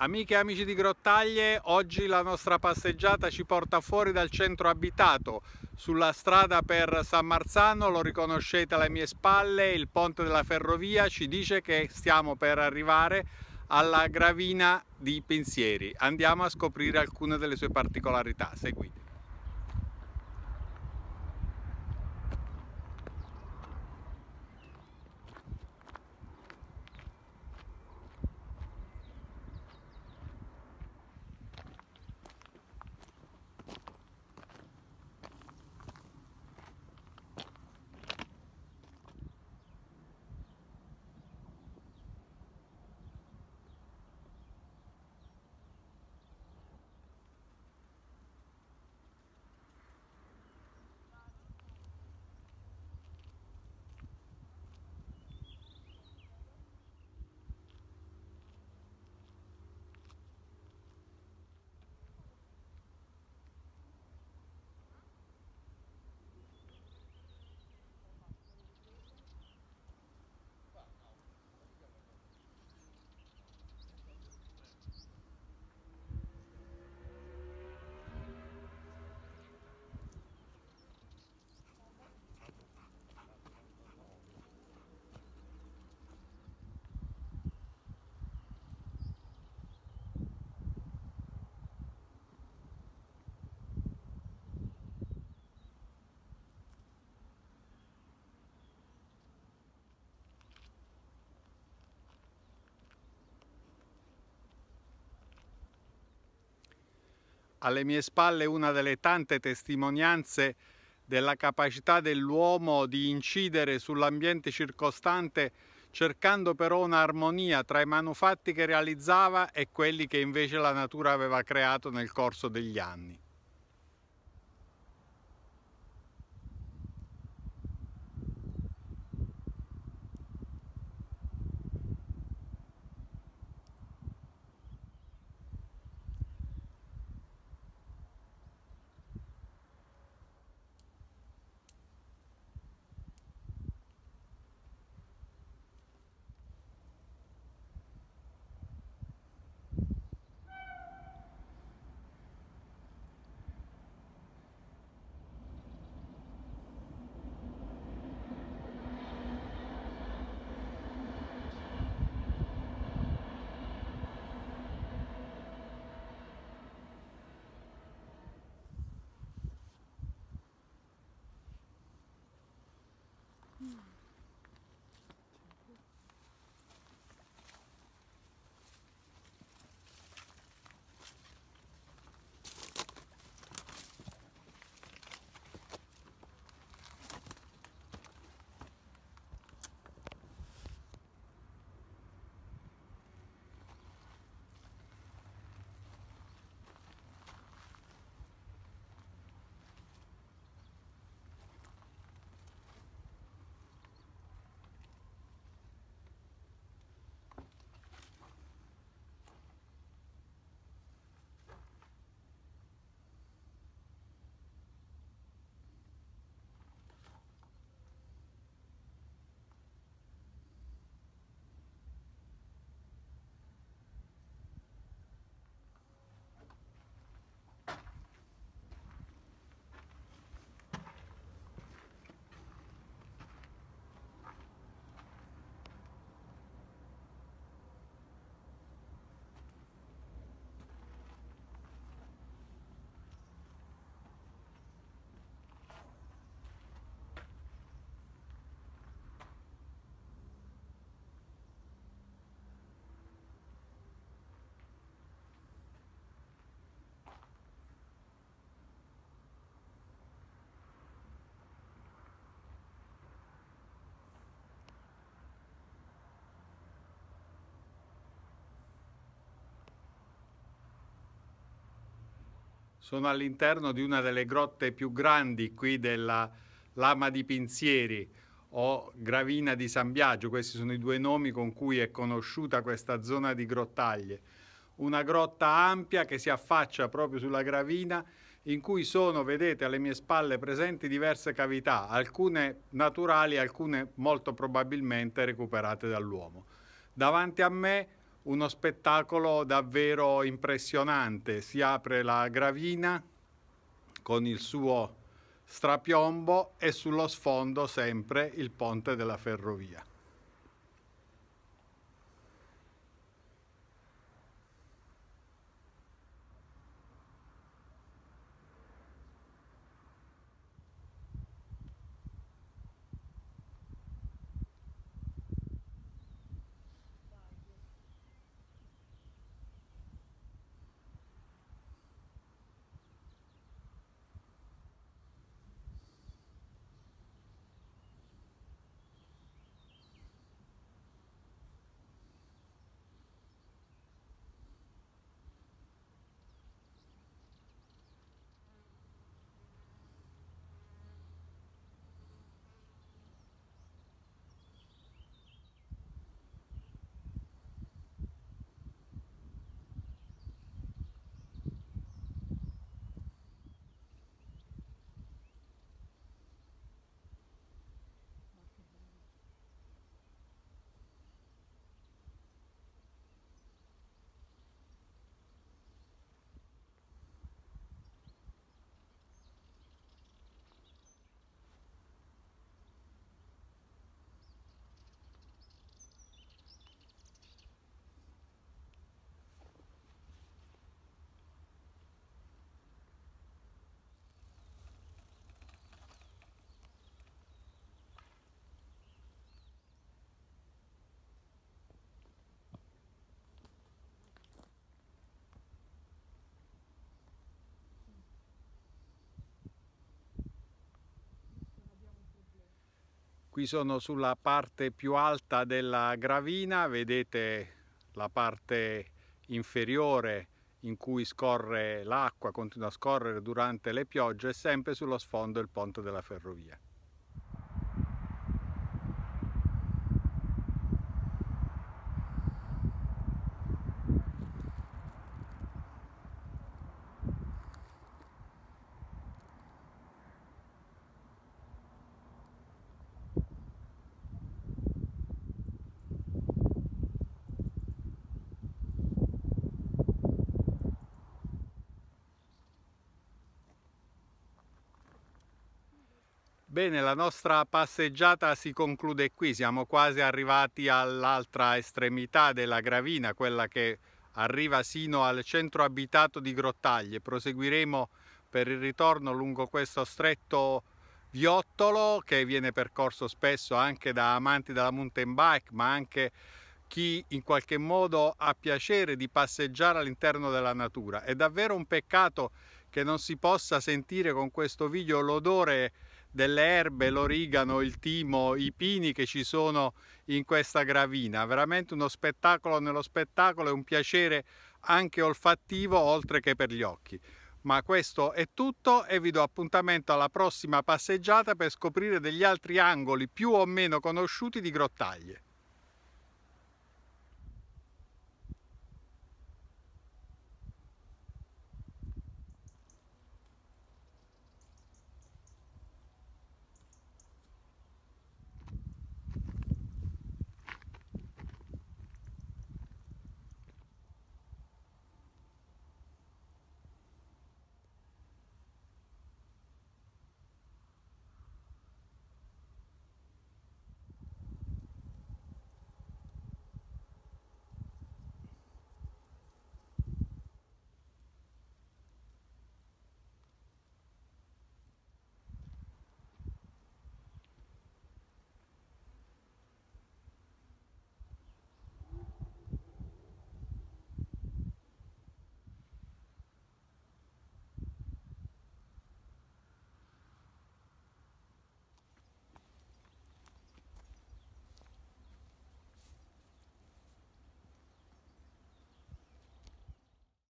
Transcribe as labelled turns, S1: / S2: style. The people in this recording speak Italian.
S1: Amiche e amici di Grottaglie, oggi la nostra passeggiata ci porta fuori dal centro abitato, sulla strada per San Marzano, lo riconoscete alle mie spalle, il ponte della ferrovia ci dice che stiamo per arrivare alla gravina di Pensieri. Andiamo a scoprire alcune delle sue particolarità, seguite. alle mie spalle una delle tante testimonianze della capacità dell'uomo di incidere sull'ambiente circostante cercando però un'armonia tra i manufatti che realizzava e quelli che invece la natura aveva creato nel corso degli anni. Sono all'interno di una delle grotte più grandi qui della Lama di Pinzieri o Gravina di San Biagio, questi sono i due nomi con cui è conosciuta questa zona di grottaglie. Una grotta ampia che si affaccia proprio sulla gravina in cui sono, vedete alle mie spalle, presenti diverse cavità, alcune naturali, alcune molto probabilmente recuperate dall'uomo. Davanti a me uno spettacolo davvero impressionante. Si apre la gravina con il suo strapiombo e sullo sfondo sempre il ponte della ferrovia. Qui sono sulla parte più alta della gravina, vedete la parte inferiore in cui scorre l'acqua, continua a scorrere durante le piogge, e sempre sullo sfondo il ponte della ferrovia. Bene, la nostra passeggiata si conclude qui, siamo quasi arrivati all'altra estremità della gravina, quella che arriva sino al centro abitato di Grottaglie. Proseguiremo per il ritorno lungo questo stretto viottolo che viene percorso spesso anche da amanti della mountain bike, ma anche chi in qualche modo ha piacere di passeggiare all'interno della natura. È davvero un peccato che non si possa sentire con questo video l'odore delle erbe, l'origano, il timo, i pini che ci sono in questa gravina. Veramente uno spettacolo nello spettacolo e un piacere anche olfattivo oltre che per gli occhi. Ma questo è tutto e vi do appuntamento alla prossima passeggiata per scoprire degli altri angoli più o meno conosciuti di Grottaglie.